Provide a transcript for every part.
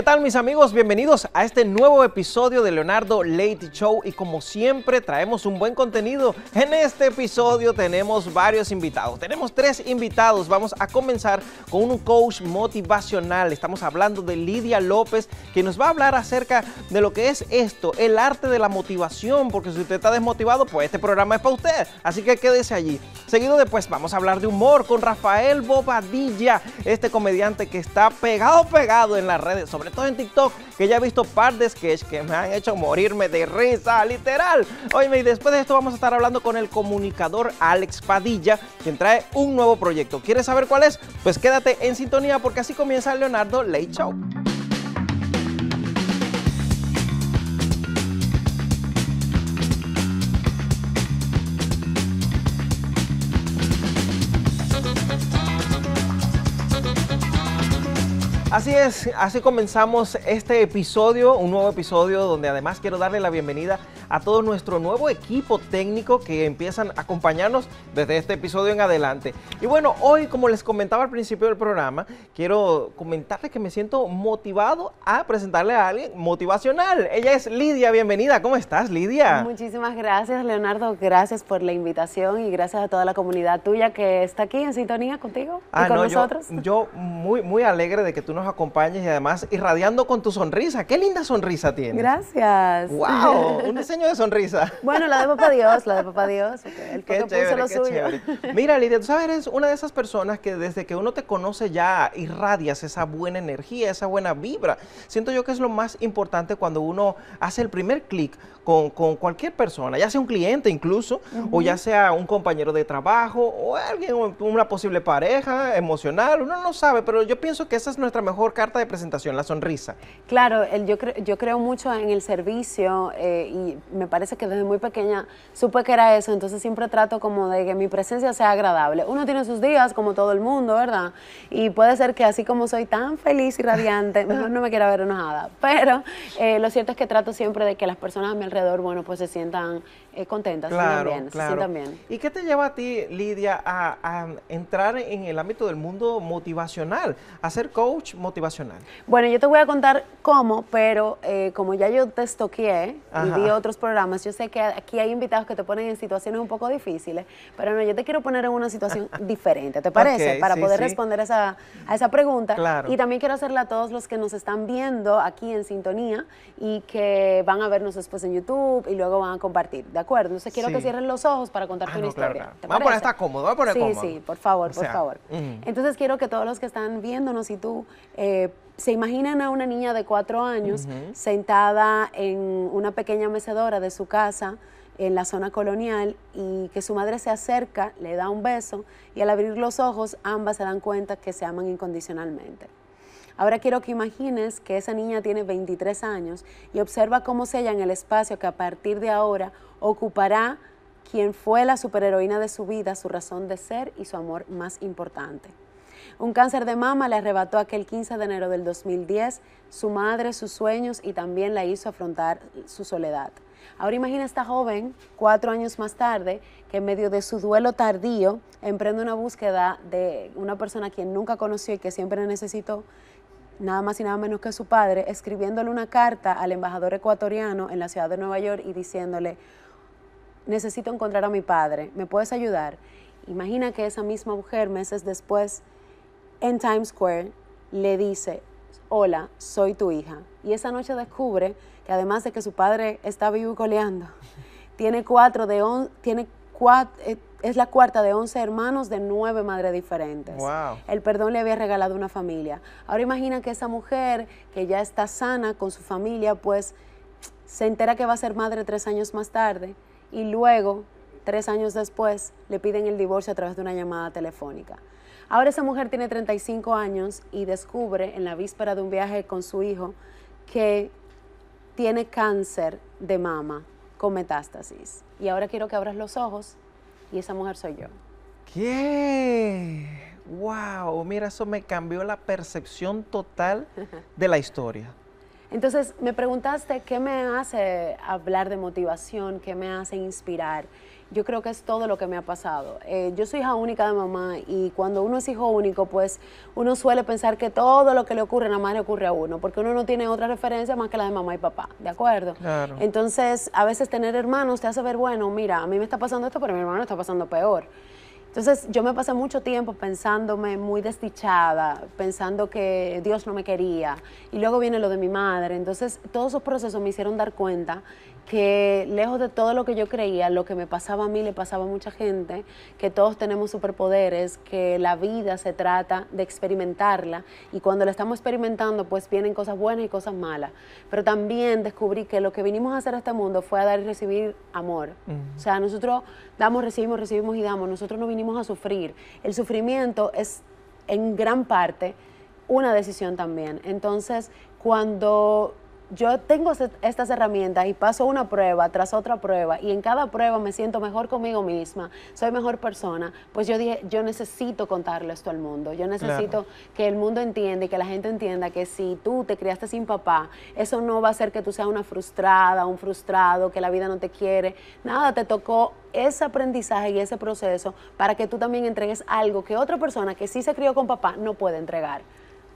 ¿Qué tal mis amigos? Bienvenidos a este nuevo episodio de Leonardo Lady Show y como siempre traemos un buen contenido. En este episodio tenemos varios invitados, tenemos tres invitados. Vamos a comenzar con un coach motivacional. Estamos hablando de Lidia López que nos va a hablar acerca de lo que es esto, el arte de la motivación, porque si usted está desmotivado, pues este programa es para usted. Así que quédese allí. Seguido después vamos a hablar de humor con Rafael Bobadilla, este comediante que está pegado, pegado en las redes sobre en TikTok, que ya he visto par de sketches que me han hecho morirme de risa, literal. Oye, y después de esto vamos a estar hablando con el comunicador Alex Padilla, quien trae un nuevo proyecto. ¿Quieres saber cuál es? Pues quédate en sintonía porque así comienza Leonardo Late Show. Así es, así comenzamos este episodio, un nuevo episodio donde además quiero darle la bienvenida a todo nuestro nuevo equipo técnico que empiezan a acompañarnos desde este episodio en adelante. Y bueno, hoy, como les comentaba al principio del programa, quiero comentarles que me siento motivado a presentarle a alguien motivacional. Ella es Lidia, bienvenida. ¿Cómo estás, Lidia? Muchísimas gracias, Leonardo. Gracias por la invitación y gracias a toda la comunidad tuya que está aquí en sintonía contigo y ah, con nosotros. Yo, muy, muy alegre de que tú nos acompañes y además irradiando con tu sonrisa. Qué linda sonrisa tienes. Gracias. ¡Wow! Una de sonrisa. Bueno, la de papá Dios, la de papá Dios. El que puso lo Mira, Lidia, tú sabes, eres una de esas personas que desde que uno te conoce ya irradias esa buena energía, esa buena vibra. Siento yo que es lo más importante cuando uno hace el primer clic con, con, cualquier persona, ya sea un cliente incluso, o ya sea un compañero de trabajo, o alguien, una posible pareja emocional, uno no sabe, pero yo pienso que esa es nuestra mejor carta de presentación, la sonrisa. Claro, el, yo, yo creo mucho en el servicio eh, y me parece que desde muy pequeña supe que era eso, entonces siempre trato como de que mi presencia sea agradable. Uno tiene sus días, como todo el mundo, ¿verdad? Y puede ser que así como soy tan feliz y radiante, mejor no me quiera ver enojada. Pero eh, lo cierto es que trato siempre de que las personas a mi alrededor, bueno, pues se sientan contenta, contentas, también ¿Y qué te lleva a ti, Lidia, a, entrar en el ámbito del mundo motivacional, a ser coach motivacional? Bueno, yo te voy a contar cómo, pero eh, como ya yo te estoqueé y vi otros programas, yo sé que aquí hay invitados que te ponen en situaciones un poco difíciles, pero no, yo te quiero poner en una situación diferente, ¿te parece? Para poder responder a esa pregunta. Y también quiero hacerla a todos los que nos están viendo aquí en sintonía y que van a vernos después en YouTube y luego van a compartir, ¿de acuerdo? Entonces quiero que cierren los ojos para contarte ah, tu una historia. Vamos a poner cómodo, vamos a poner Sí, sí, por favor, por favor. Mm. Entonces quiero que todos los que están viéndonos y tú eh, se imaginen a una niña de cuatro años sentada en una pequeña mecedora de su casa en la zona colonial y que su madre se acerca, le da un beso y al abrir los ojos ambas se dan cuenta que se aman incondicionalmente. Ahora quiero que imagines que esa niña tiene 23 años y observa cómo se halla en el espacio que a partir de ahora ocupará quien fue la superheroína de su vida, su razón de ser y su amor más importante. Un cáncer de mama le arrebató aquel 15 de enero del 2010 su madre, sus sueños y también la hizo afrontar su soledad. Ahora imagina esta joven, cuatro años más tarde, que en medio de su duelo tardío emprende una búsqueda de una persona a quien nunca conoció y que siempre necesitó, nada más y nada menos que su padre, escribiéndole una carta al embajador ecuatoriano en la ciudad de Nueva York y diciéndole, necesito encontrar a mi padre, ¿me puedes ayudar? Imagina que esa misma mujer meses después en Times Square le dice, hola, soy tu hija. Y esa noche descubre que además de que su padre está vivo y coleando, tiene cuatro de on, tiene cuatro, eh, es la cuarta de 11 hermanos de nueve madres diferentes. El perdón le había regalado una familia. Ahora imagina que esa mujer que ya está sana con su familia, pues se entera que va a ser madre tres años más tarde y luego, tres años después, le piden el divorcio a través de una llamada telefónica. Ahora esa mujer tiene 35 años y descubre en la víspera de un viaje con su hijo que tiene cáncer de mama con metástasis. Y ahora quiero que abras los ojos y esa mujer soy yo. ¿Qué? ¡Wow! Mira, eso me cambió la percepción total de la historia. Entonces, me preguntaste qué me hace hablar de motivación, qué me hace inspirar. Yo creo que es todo lo que me ha pasado. Eh, yo soy hija única de mamá y cuando uno es hijo único, pues uno suele pensar que todo lo que le ocurre a la le ocurre a uno, porque uno no tiene otra referencia más que la de mamá y papá, ¿de acuerdo? Claro. Entonces, a veces tener hermanos te hace ver, bueno, mira, a mí me está pasando esto, pero a mi hermano está pasando peor. Entonces yo me pasé mucho tiempo pensándome muy desdichada, pensando que Dios no me quería. Y luego viene lo de mi madre. Entonces todos esos procesos me hicieron dar cuenta que lejos de todo lo que yo creía, lo que me pasaba a mí le pasaba a mucha gente, que todos tenemos superpoderes, que la vida se trata de experimentarla y cuando la estamos experimentando pues vienen cosas buenas y cosas malas. Pero también descubrí que lo que vinimos a hacer a este mundo fue a dar y recibir amor. O sea, nosotros damos, recibimos, recibimos y damos, nosotros no vinimos a sufrir. El sufrimiento es en gran parte una decisión también. Entonces, cuando yo tengo estas herramientas y paso una prueba tras otra prueba y en cada prueba me siento mejor conmigo misma, soy mejor persona, pues yo dije, yo necesito contarle esto al mundo, yo necesito que el mundo entienda y que la gente entienda que si tú te criaste sin papá, eso no va a hacer que tú seas una frustrada, un frustrado, que la vida no te quiere, nada, te tocó ese aprendizaje y ese proceso para que tú también entregues algo que otra persona que sí se crió con papá no puede entregar.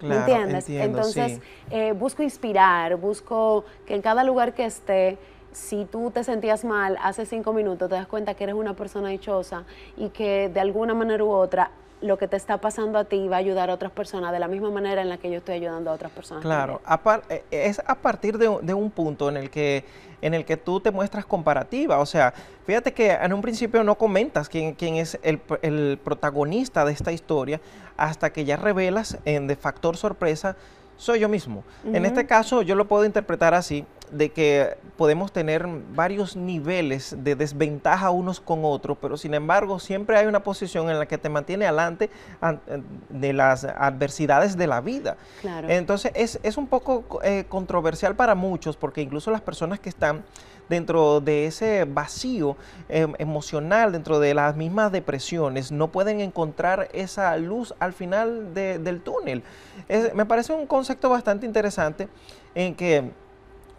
¿Me entiendes? Entonces, eh, busco inspirar, busco que en cada lugar que esté, si tú te sentías mal hace cinco minutos, te das cuenta que eres una persona dichosa y que de alguna manera u otra lo que te está pasando a ti va a ayudar a otras personas de la misma manera en la que yo estoy ayudando a otras personas. Claro, eh, eh, es a partir de, un punto en el, que, en el que tú te muestras comparativa. O sea, fíjate que en un principio no comentas quién, es el, protagonista de esta historia hasta que ya revelas en de factor sorpresa soy yo mismo. En este caso yo lo puedo interpretar así, de que podemos tener varios niveles de desventaja unos con otros, pero sin embargo siempre hay una posición en la que te mantiene adelante eh, de las adversidades de la vida. Entonces es, un poco eh, controversial para muchos, porque incluso las personas que están dentro de ese vacío em, emocional, dentro de las mismas depresiones, no pueden encontrar esa luz al final del túnel. me parece un concepto bastante interesante en que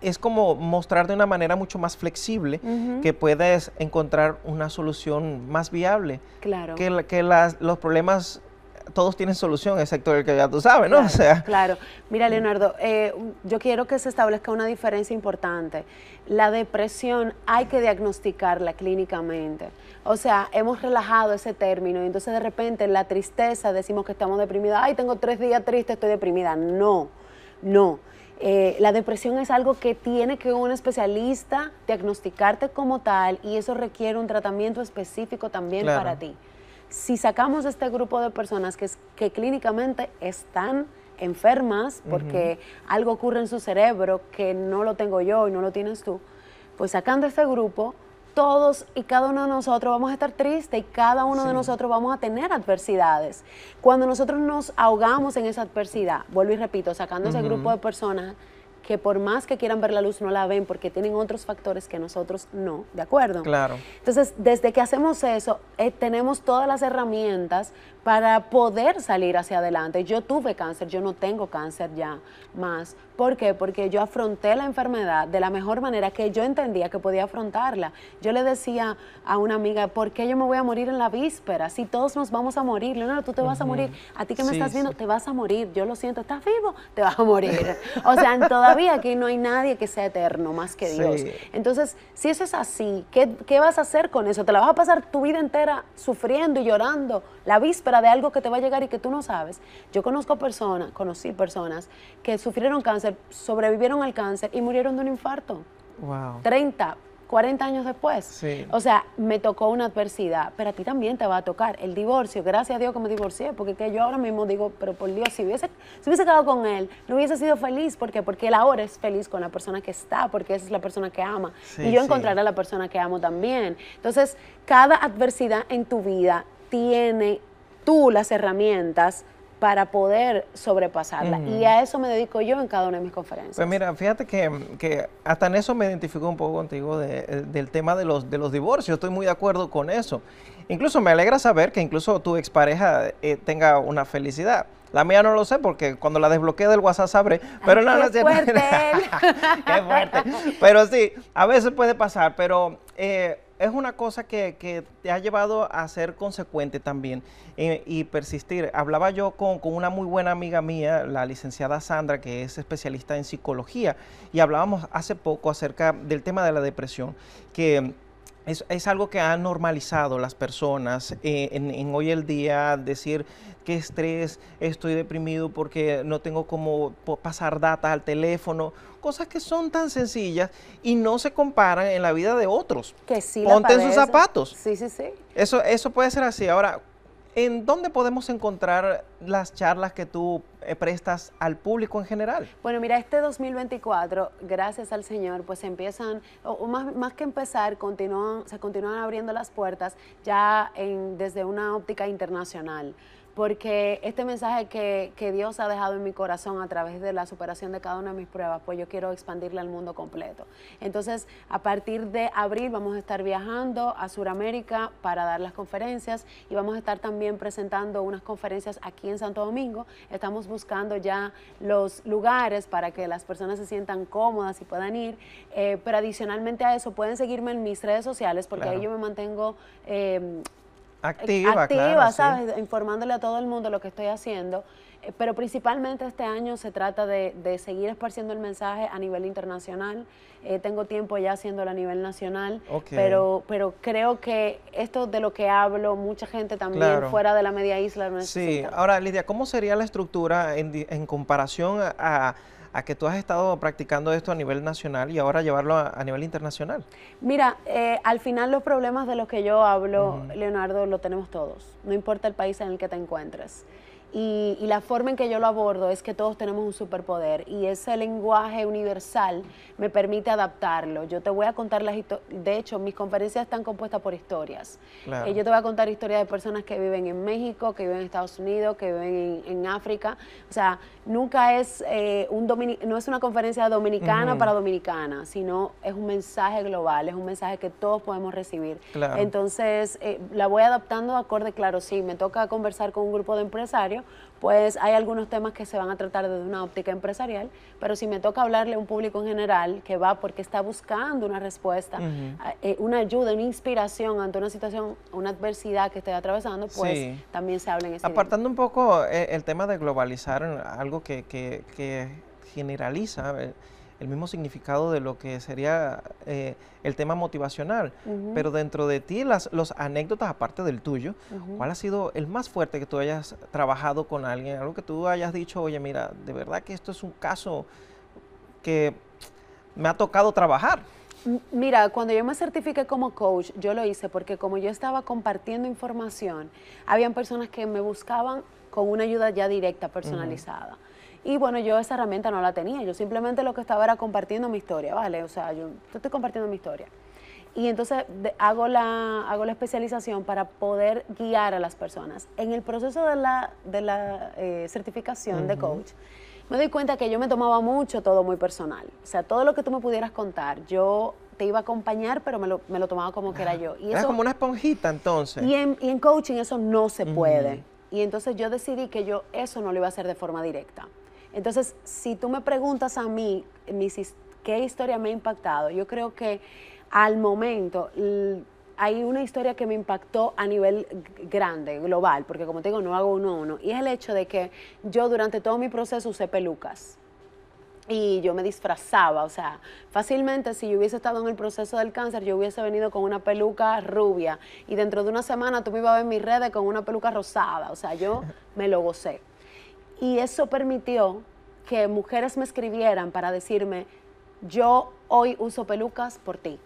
es como mostrar de una manera mucho más flexible que puedes encontrar una solución más viable. Claro. Que, que las, los problemas todos tienen solución, excepto el que ya tú sabes, ¿no? Claro, sea, claro. Mira, mm. Leonardo, eh, yo quiero que se establezca una diferencia importante. La depresión hay que diagnosticarla clínicamente. O sea, hemos relajado ese término y entonces de repente la tristeza decimos que estamos deprimidos. Ay, tengo tres días triste, estoy deprimida. No, no. Eh, la depresión es algo que tiene que un especialista diagnosticarte como tal y eso requiere un tratamiento específico también para ti. Si sacamos este grupo de personas que, clínicamente están enfermas porque algo ocurre en su cerebro que no lo tengo yo y no lo tienes tú, pues sacando este grupo, todos y cada uno de nosotros vamos a estar tristes y cada uno de nosotros vamos a tener adversidades. Cuando nosotros nos ahogamos en esa adversidad, vuelvo y repito, sacando ese grupo de personas que por más que quieran ver la luz no la ven porque tienen otros factores que nosotros no, ¿de acuerdo? Claro. Entonces, desde que hacemos eso, eh, tenemos todas las herramientas para poder salir hacia adelante. Yo tuve cáncer, yo no tengo cáncer ya más. ¿Por qué? Porque yo afronté la enfermedad de la mejor manera que yo entendía que podía afrontarla. Yo le decía a una amiga, ¿por qué yo me voy a morir en la víspera? Si todos nos vamos a morir, Leonardo, tú te vas a morir. A ti que me estás viendo, te vas a morir. Yo lo siento, estás vivo, te vas a morir. o sea, en toda sabía que no hay nadie que sea eterno más que Dios. Entonces, si eso es así, ¿qué, ¿qué, vas a hacer con eso? ¿Te la vas a pasar tu vida entera sufriendo y llorando la víspera de algo que te va a llegar y que tú no sabes? Yo conozco personas, conocí personas que sufrieron cáncer, sobrevivieron al cáncer y murieron de un infarto. Wow. 30, 40 años después. O sea, me tocó una adversidad, pero a ti también te va a tocar el divorcio. Gracias a Dios que me divorcié, porque yo ahora mismo digo, pero por Dios, si hubiese, si hubiese quedado con él, no hubiese sido feliz. ¿Por qué? Porque él ahora es feliz con la persona que está, porque esa es la persona que ama. y yo encontraré a la persona que amo también. Entonces, cada adversidad en tu vida tiene tú las herramientas para poder sobrepasarla. Y a eso me dedico yo en cada una de mis conferencias. Pues mira, fíjate que, hasta en eso me identifico un poco contigo eh, del tema de los, de los divorcios. Estoy muy de acuerdo con eso. Incluso me alegra saber que incluso tu expareja eh, tenga una felicidad. La mía no lo sé porque cuando la desbloqueé del WhatsApp sabré. Pero no, no, qué fuerte. qué fuerte. Pero sí, a veces puede pasar. Pero eh, es una cosa que, que, te ha llevado a ser consecuente también eh, y persistir. Hablaba yo con, con, una muy buena amiga mía, la licenciada Sandra, que es especialista en psicología, y hablábamos hace poco acerca del tema de la depresión, que es, algo que han normalizado las personas eh, en, hoy el día, decir qué estrés, estoy deprimido porque no tengo cómo pasar data al teléfono, cosas que son tan sencillas y no se comparan en la vida de otros. Que sí Ponte en sus zapatos. Sí, sí, sí. Eso, eso puede ser así. Ahora, ¿En dónde podemos encontrar las charlas que tú eh, prestas al público en general? Bueno, mira, este 2024, gracias al Señor, pues empiezan, o más, que empezar, continúan, se continúan abriendo las puertas ya en, desde una óptica internacional porque este mensaje que, Dios ha dejado en mi corazón a través de la superación de cada una de mis pruebas, pues yo quiero expandirle al mundo completo. Entonces, a partir de abril vamos a estar viajando a Sudamérica para dar las conferencias y vamos a estar también presentando unas conferencias aquí en Santo Domingo. Estamos buscando ya los lugares para que las personas se sientan cómodas y puedan ir. Eh, pero adicionalmente a eso, pueden seguirme en mis redes sociales porque ahí yo me mantengo... Eh, activa, ¿sabes? Informándole a todo el mundo lo que estoy haciendo. Eh, pero principalmente este año se trata de, seguir esparciendo el mensaje a nivel internacional. Eh, tengo tiempo ya haciéndolo a nivel nacional, pero, pero creo que esto de lo que hablo, mucha gente también fuera de la media isla lo Sí, ahora Lidia, ¿cómo sería la estructura en, en comparación a a que tú has estado practicando esto a nivel nacional y ahora llevarlo a, nivel internacional? Mira, eh, al final los problemas de los que yo hablo, Leonardo, lo tenemos todos, no importa el país en el que te encuentres. Y, la forma en que yo lo abordo es que todos tenemos un superpoder y ese lenguaje universal me permite adaptarlo. Yo te voy a contar las historias, de hecho mis conferencias están compuestas por historias. Eh, yo te voy a contar historias de personas que viven en México, que viven en Estados Unidos, que viven en, África. O sea, nunca es, eh, un no es una conferencia dominicana para dominicana, sino es un mensaje global, es un mensaje que todos podemos recibir. Entonces eh, la voy adaptando acorde, claro, sí, me toca conversar con un grupo de empresarios pues hay algunos temas que se van a tratar desde una óptica empresarial, pero si me toca hablarle a un público en general que va porque está buscando una respuesta, eh, una ayuda, una inspiración ante una situación, una adversidad que esté atravesando, pues también se habla en ese Apartando un poco eh, el tema de globalizar, algo que, que generaliza eh, el mismo significado de lo que sería eh, el tema motivacional. Pero dentro de ti, las los anécdotas, aparte del tuyo, ¿cuál ha sido el más fuerte que tú hayas trabajado con alguien? Algo que tú hayas dicho, oye, mira, de verdad que esto es un caso que me ha tocado trabajar. Mira, cuando yo me certifiqué como coach, yo lo hice porque como yo estaba compartiendo información, habían personas que me buscaban con una ayuda ya directa, personalizada. Y bueno, yo esa herramienta no la tenía, yo simplemente lo que estaba era compartiendo mi historia, ¿vale? O sea, yo, estoy compartiendo mi historia. Y entonces hago, la, hago la especialización para poder guiar a las personas. En el proceso de la, de la eh, certificación de coach, me doy cuenta que yo me tomaba mucho todo muy personal. O sea, todo lo que tú me pudieras contar, yo te iba a acompañar, pero me lo, me lo tomaba como que era ah, yo. Y era como una esponjita entonces. Y en, en coaching eso no se puede. Y entonces yo decidí que yo eso no lo iba a hacer de forma directa. Entonces, si tú me preguntas a mí qué historia me ha impactado, yo creo que al momento hay una historia que me impactó a nivel grande, global, porque como te digo, no hago uno a uno, y es el hecho de que yo durante todo mi proceso usé pelucas y yo me disfrazaba, o sea, fácilmente si yo hubiese estado en el proceso del cáncer, yo hubiese venido con una peluca rubia y dentro de una semana tú me ibas a ver en mis redes con una peluca rosada, o sea, yo me lo gocé. Y eso permitió que mujeres me escribieran para decirme, yo hoy uso pelucas por ti.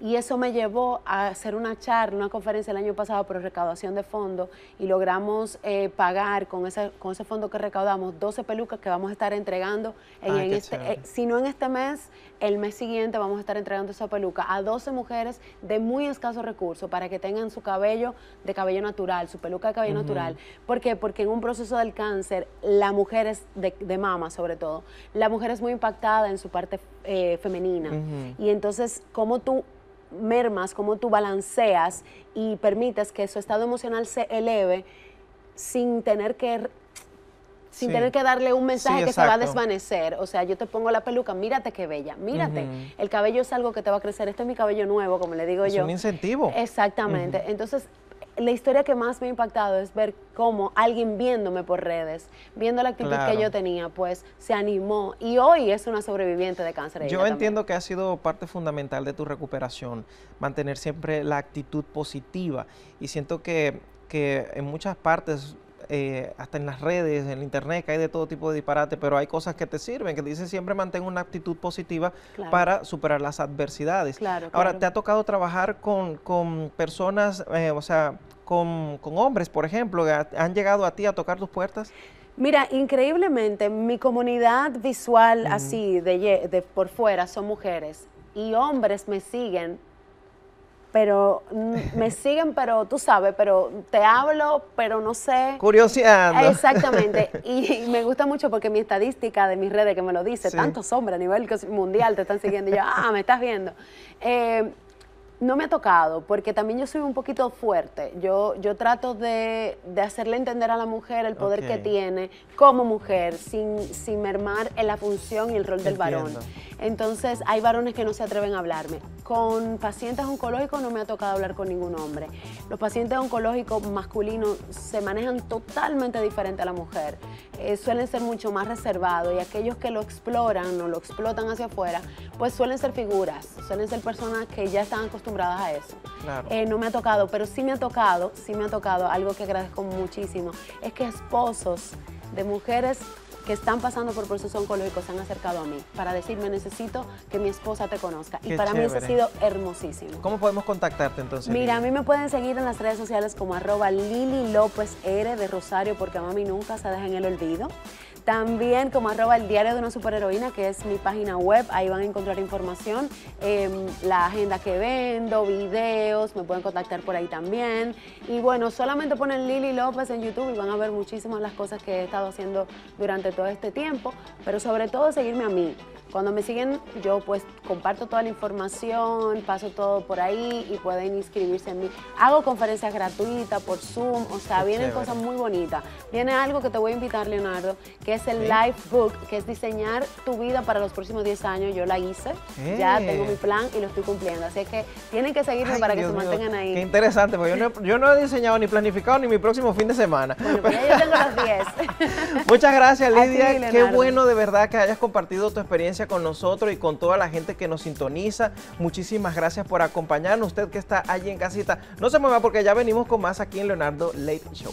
Y eso me llevó a hacer una charla, una conferencia el año pasado por recaudación de fondos y logramos eh, pagar con ese, con ese fondo que recaudamos 12 pelucas que vamos a estar entregando, ah, este, eh, si no en este mes, el mes siguiente vamos a estar entregando esa peluca a 12 mujeres de muy escaso recurso para que tengan su cabello de cabello natural, su peluca de cabello natural. ¿Por qué? Porque en un proceso del cáncer, la mujer es de, mama sobre todo, la mujer es muy impactada en su parte eh, femenina. Y entonces, ¿cómo tú mermas, cómo tú balanceas y permites que su estado emocional se eleve sin tener que sin tener que darle un mensaje que se va a desvanecer. O sea, yo te pongo la peluca, mírate qué bella, mírate. El cabello es algo que te va a crecer. Este es mi cabello nuevo, como le digo yo. Es un incentivo. Exactamente. Entonces, la historia que más me ha impactado es ver cómo alguien viéndome por redes, viendo la actitud que yo tenía, pues se animó y hoy es una sobreviviente de cáncer. Yo entiendo que ha sido parte fundamental de tu recuperación, mantener siempre la actitud positiva y siento que, que en muchas partes eh, hasta en las redes, en el internet, que hay de todo tipo de disparate, pero hay cosas que te sirven, que te dicen siempre mantén una actitud positiva para superar las adversidades. Claro, Ahora, ¿te ha tocado trabajar con, personas, eh, o sea, con, hombres, por ejemplo, han llegado a ti a tocar tus puertas? Mira, increíblemente, mi comunidad visual así, de, de, por fuera, son mujeres. Y hombres me siguen pero me siguen, pero tú sabes, pero te hablo, pero no sé. curiosidad Exactamente. Y, me gusta mucho porque mi estadística de mis redes que me lo dice, tantos hombres a nivel mundial te están siguiendo. Y yo, ah, me estás viendo. Eh, no me ha tocado, porque también yo soy un poquito fuerte. Yo, yo trato de, hacerle entender a la mujer el poder que tiene como mujer, sin, mermar en la función y el rol del varón. Entonces, hay varones que no se atreven a hablarme. Con pacientes oncológicos no me ha tocado hablar con ningún hombre. Los pacientes oncológicos masculinos se manejan totalmente diferente a la mujer. Eh, suelen ser mucho más reservados y aquellos que lo exploran o lo explotan hacia afuera, pues suelen ser figuras, suelen ser personas que ya están acostumbradas a eso. Eh, no me ha tocado, pero sí me ha tocado, sí me ha tocado, algo que agradezco muchísimo, es que esposos de mujeres que están pasando por procesos oncológicos se han acercado a mí para decirme necesito que mi esposa te conozca. y para mí eso ha sido hermosísimo. ¿Cómo podemos contactarte entonces? Mira, a mí me pueden seguir en las redes sociales como arroba Lili López R de Rosario porque a mami nunca se deja en el olvido. También como arroba el diario de una superheroína, que es mi página web, ahí van a encontrar información, em, la agenda que vendo, videos, me pueden contactar por ahí también. Y bueno, solamente ponen Lili López en YouTube y van a ver muchísimas las cosas que he estado haciendo durante todo todo este tiempo, pero sobre todo seguirme a mí, cuando me siguen, yo pues comparto toda la información, paso todo por ahí y pueden inscribirse en mí. Hago conferencias gratuitas por Zoom, o sea, vienen cosas muy bonitas. Viene algo que te voy a invitar, Leonardo, que es el Live Life Book, que es diseñar tu vida para los próximos 10 años. Yo la hice, ya eh. tengo mi plan y lo estoy cumpliendo. Así que tienen que seguirme para que se mantengan ahí. Qué interesante, porque yo no, he diseñado ni planificado ni mi próximo fin de semana. Bueno, ya yo tengo los 10. Muchas gracias, Lidia. Qué bueno de verdad que hayas compartido tu experiencia con nosotros y con toda la gente que nos sintoniza. Muchísimas gracias por acompañarnos, usted que está allí en casita. No se mueva porque ya venimos con más aquí en Leonardo Late Show.